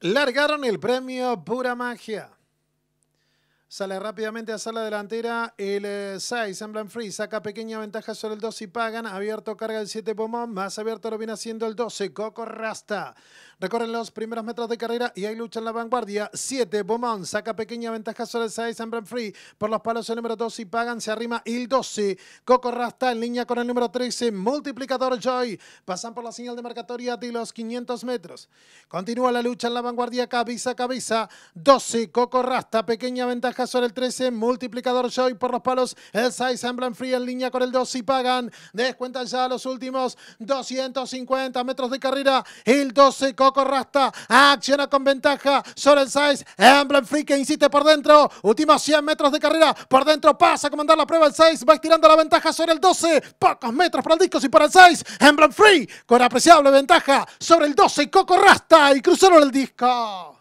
Largaron el premio Pura Magia. Sale rápidamente a sala delantera el 6, eh, Emblem Free, saca pequeña ventaja sobre el 2 y pagan. Abierto carga el 7 Pomón, más abierto lo viene haciendo el 12, Coco Rasta. Recorren los primeros metros de carrera y hay lucha en la vanguardia. 7 Pomón, saca pequeña ventaja sobre el 6, Emblem Free. Por los palos el número 2 y pagan, se arrima el 12. Coco Rasta en línea con el número 13, Multiplicador Joy. Pasan por la señal de marcatoria de los 500 metros. Continúa la lucha en la vanguardia, cabeza a cabeza. 12, Coco Rasta, pequeña ventaja sobre el 13, multiplicador Joy por los palos, el 6 Emblem Free en línea con el 2 y pagan, descuentan ya los últimos 250 metros de carrera, el 12 Coco Rasta, acciona con ventaja sobre el 6, Emblem Free que insiste por dentro, últimos 100 metros de carrera, por dentro pasa a comandar la prueba el 6, va estirando la ventaja sobre el 12, pocos metros para el disco y para el 6, Emblem Free con apreciable ventaja sobre el 12 Coco Rasta y cruzaron el disco.